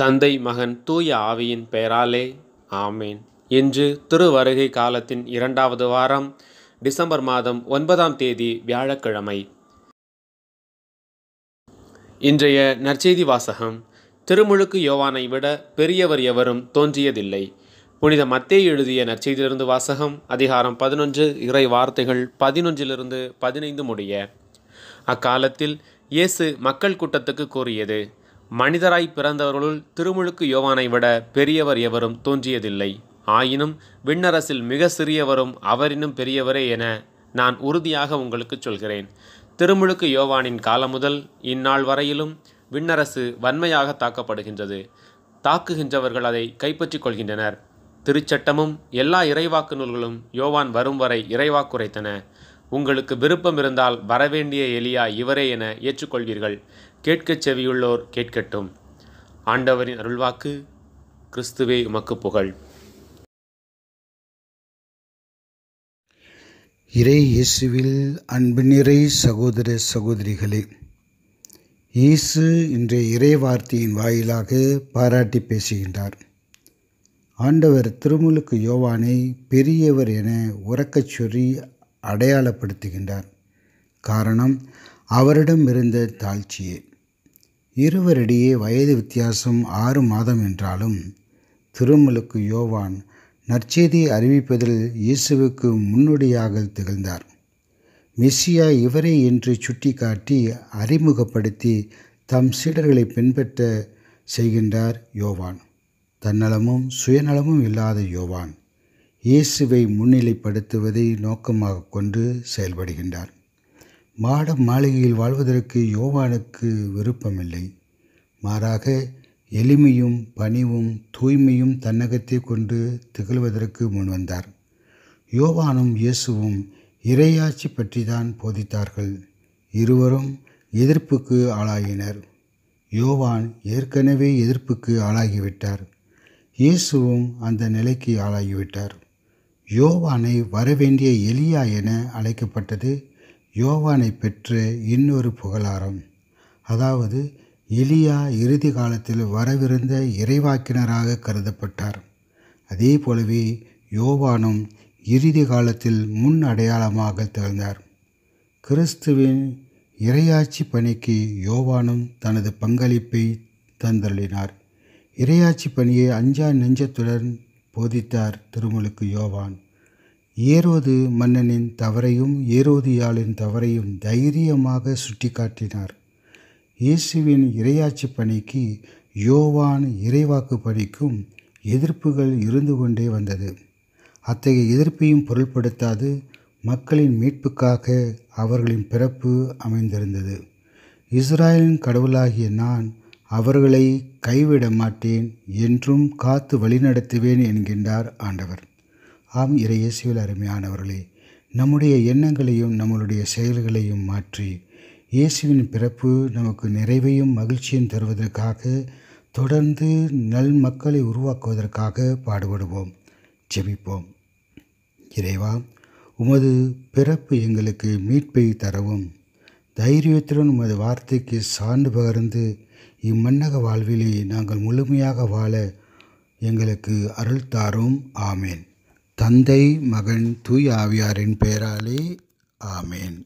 தந்தை மகன் தூய ஆவியின் பெயராலே ஆமேன் இன்று திருவருகை காலத்தின் இரண்டாவது வாரம் டிசம்பர் மாதம் ஒன்பதாம் தேதி வியாழக்கிழமை இன்றைய நற்செய்தி வாசகம் திருமுழுக்கு யோவானை விட பெரியவர் எவரும் தோன்றியதில்லை புனித மத்தே எழுதிய நற்செய்தியிலிருந்து வாசகம் அதிகாரம் பதினொன்று இறை வார்த்தைகள் பதினொன்றிலிருந்து பதினைந்து முடிய அக்காலத்தில் இயேசு மக்கள் கூட்டத்துக்கு கூறியது மனிதராய் பிறந்தவர்களுள் திருமுழுக்கு யோவானை விட பெரியவர் எவரும் தோன்றியதில்லை ஆயினும் விண்ணரசில் மிக சிறியவரும் அவரினும் பெரியவரே என நான் உறுதியாக உங்களுக்கு சொல்கிறேன் திருமுழுக்கு யோவானின் காலம் முதல் இந்நாள் வரையிலும் விண்ணரசு வன்மையாக தாக்கப்படுகின்றது தாக்குகின்றவர்கள் அதை கைப்பற்றிக் கொள்கின்றனர் திருச்சட்டமும் எல்லா இறைவாக்கு நூல்களும் யோவான் வரும் வரை இறைவாக்குரைத்தன உங்களுக்கு விருப்பம் இருந்தால் வரவேண்டிய எலியா இவரே என ஏற்றுக்கொள்வீர்கள் கேட்கச் செவியுள்ளோர் கேட்கட்டும் ஆண்டவரின் அருள்வாக்கு கிறிஸ்துவே உமக்கு புகழ் இறை இயேசுவில் அன்பு நிறை சகோதர சகோதரிகளே இயேசு இன்றைய இறை வார்த்தையின் வாயிலாக பாராட்டி பேசுகின்றார் ஆண்டவர் திருமுழுக்கு யோவானை பெரியவர் என உறக்கச் சொறி அடையாளப்படுத்துகின்றார் காரணம் அவரிடம் இருந்த தாழ்ச்சியே இருவரிடையே வயது வித்தியாசம் ஆறு மாதம் என்றாலும் திருமலுக்கு யோவான் நற்செய்தியை அறிவிப்பதில் இயேசுவுக்கு முன்னோடியாக திகழ்ந்தார் மெஸ்ஸியா இவரே என்று சுட்டிக்காட்டி அறிமுகப்படுத்தி தம் சீடர்களை பின்பற்ற செய்கின்றார் யோவான் தன்னலமும் சுயநலமும் இல்லாத யோவான் இயேசுவை முன்னிலைப்படுத்துவதை நோக்கமாக கொண்டு செயல்படுகின்றார் மாட மாளிகையில் வாழ்வதற்கு யோவானுக்கு விருப்பமில்லை மாறாக எளிமையும் பணிவும் தூய்மையும் தன்னகத்தை கொண்டு திகழ்வதற்கு முன்வந்தார் யோவானும் இயேசுவும் இரையாட்சி பற்றி தான் போதித்தார்கள் இருவரும் எதிர்ப்புக்கு ஆளாகினர் யோவான் ஏற்கனவே எதிர்ப்புக்கு ஆளாகிவிட்டார் இயேசுவும் அந்த நிலைக்கு ஆளாகிவிட்டார் யோவானை வரவேண்டிய எலியா என அழைக்கப்பட்டது யோவானை பெற்று இன்னொரு புகழாரம் அதாவது எலியா இறுதி காலத்தில் வரவிருந்த இறைவாக்கினராக கருதப்பட்டார் அதே போலவே யோவானும் இறுதி காலத்தில் முன் அடையாளமாக திகழ்ந்தார் கிறிஸ்துவின் இரையாட்சி பணிக்கு யோவானும் தனது பங்களிப்பை தந்தள்ளினார் இரையாட்சி பணியை அஞ்சா நெஞ்சத்துடன் போதித்தார் திருமலுக்கு யோவான் ஏரோது மன்னனின் தவறையும் ஏரோதியாளின் தவறையும் தைரியமாக சுட்டிக்காட்டினார் இயேசுவின் இரையாட்சி பணிக்கு யோவான் இறைவாக்கு பணிக்கும் எதிர்ப்புகள் இருந்து கொண்டே வந்தது அத்தகைய எதிர்ப்பையும் பொருள்படுத்தாது மக்களின் மீட்புக்காக அவர்களின் பிறப்பு அமைந்திருந்தது இஸ்ராயலின் கடவுளாகிய நான் அவர்களை கைவிட மாட்டேன் என்றும் காத்து வழிநடத்துவேன் என்கின்றார் ஆண்டவர் ஆம் இறையேசுவில் அருமையானவர்களே நம்முடைய எண்ணங்களையும் நம்மளுடைய செயல்களையும் மாற்றி இயேசுவின் பிறப்பு நமக்கு நிறைவையும் மகிழ்ச்சியும் தருவதற்காக தொடர்ந்து நல் மக்களை உருவாக்குவதற்காக பாடுபடுவோம் ஜெபிப்போம் இறைவா உமது பிறப்பு எங்களுக்கு மீட்பை தரவும் தைரியத்துடன் உமது வார்த்தைக்கு சான்று பகர்ந்து இம்மன்னக வாழ்விலே நாங்கள் முழுமையாக வாழ எங்களுக்கு அருள் தாரும் ஆமேன் தந்தை மகன் தூய் ஆவியாரின் பெயராலே ஆமேன்